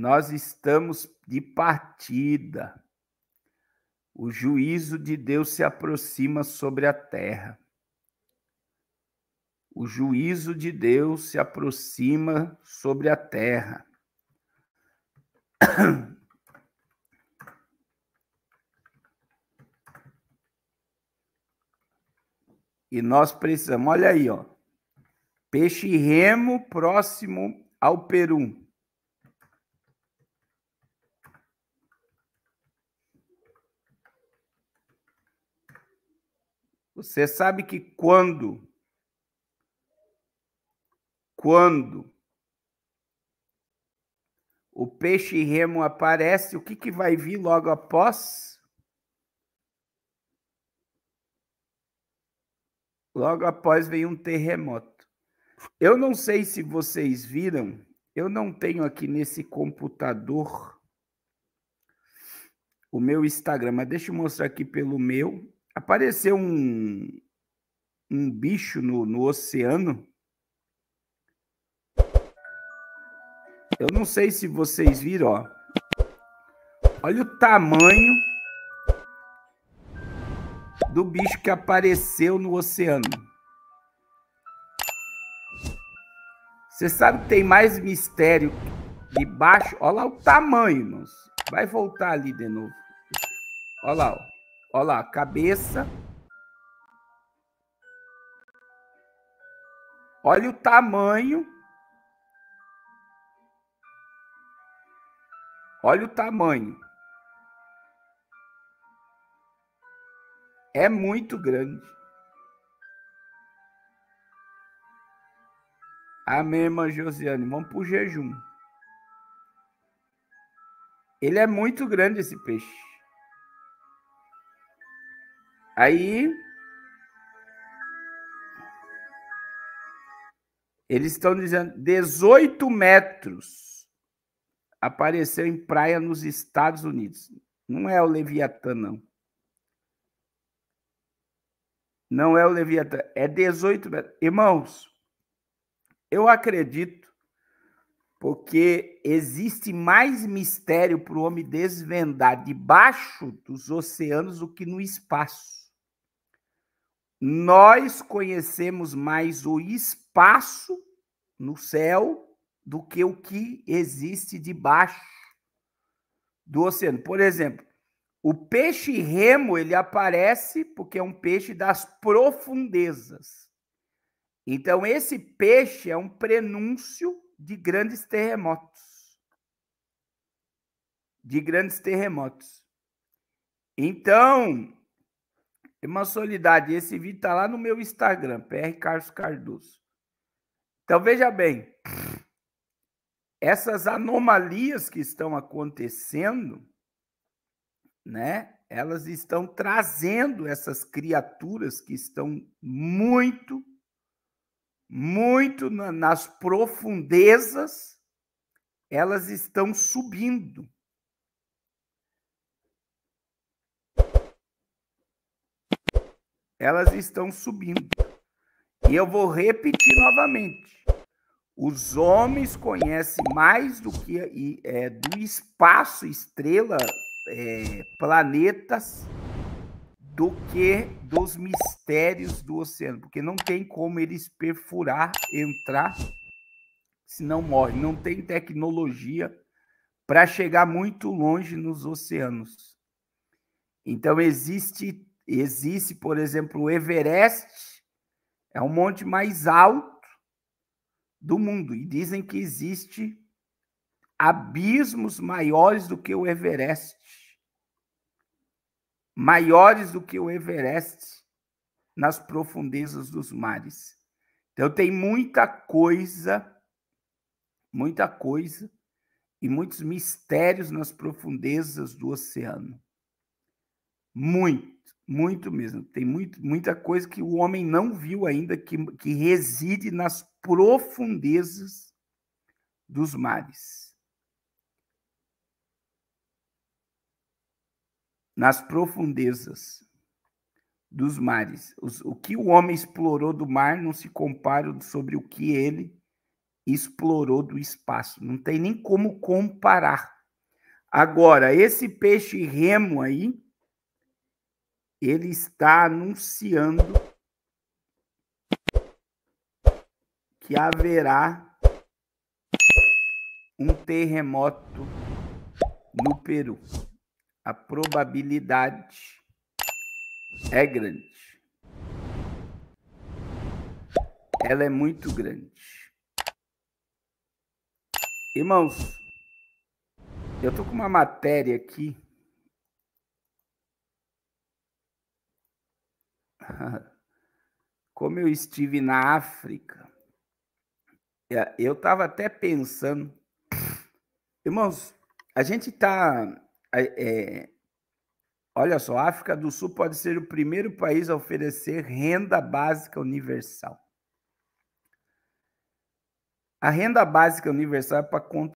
Nós estamos de partida. O juízo de Deus se aproxima sobre a terra. O juízo de Deus se aproxima sobre a terra. E nós precisamos, olha aí, ó. Peixe remo próximo ao Peru. Você sabe que quando quando o peixe remo aparece, o que, que vai vir logo após? Logo após vem um terremoto. Eu não sei se vocês viram, eu não tenho aqui nesse computador o meu Instagram, mas deixa eu mostrar aqui pelo meu apareceu um, um bicho no, no oceano. Eu não sei se vocês viram, ó. Olha o tamanho do bicho que apareceu no oceano. Você sabe que tem mais mistério debaixo? Olha lá o tamanho, irmãos. Vai voltar ali de novo. Olha lá, ó. Olha lá, cabeça. Olha o tamanho. Olha o tamanho. É muito grande. Amém, irmã Josiane. Vamos para o jejum. Ele é muito grande esse peixe. Aí Eles estão dizendo 18 metros apareceu em praia nos Estados Unidos. Não é o Leviatã, não. Não é o Leviatã, é 18 metros. Irmãos, eu acredito, porque existe mais mistério para o homem desvendar debaixo dos oceanos do que no espaço nós conhecemos mais o espaço no céu do que o que existe debaixo do oceano. Por exemplo, o peixe remo, ele aparece porque é um peixe das profundezas. Então, esse peixe é um prenúncio de grandes terremotos. De grandes terremotos. Então, Irmã esse vídeo tá lá no meu Instagram, PR Carlos Cardoso. Então veja bem, essas anomalias que estão acontecendo, né? Elas estão trazendo essas criaturas que estão muito, muito na, nas profundezas, elas estão subindo. elas estão subindo. E eu vou repetir novamente. Os homens conhecem mais do que é, do espaço, estrela, é, planetas, do que dos mistérios do oceano, porque não tem como eles perfurar, entrar, se não morre. Não tem tecnologia para chegar muito longe nos oceanos. Então existe Existe, por exemplo, o Everest, é o monte mais alto do mundo. E dizem que existe abismos maiores do que o Everest. Maiores do que o Everest nas profundezas dos mares. Então tem muita coisa, muita coisa e muitos mistérios nas profundezas do oceano. Muito. Muito mesmo. Tem muito, muita coisa que o homem não viu ainda que, que reside nas profundezas dos mares. Nas profundezas dos mares. Os, o que o homem explorou do mar não se compara sobre o que ele explorou do espaço. Não tem nem como comparar. Agora, esse peixe remo aí ele está anunciando que haverá um terremoto no Peru. A probabilidade é grande. Ela é muito grande. Irmãos, eu tô com uma matéria aqui como eu estive na África, é, eu estava até pensando, irmãos, a gente está. É, olha só, a África do Sul pode ser o primeiro país a oferecer renda básica universal. A renda básica universal é para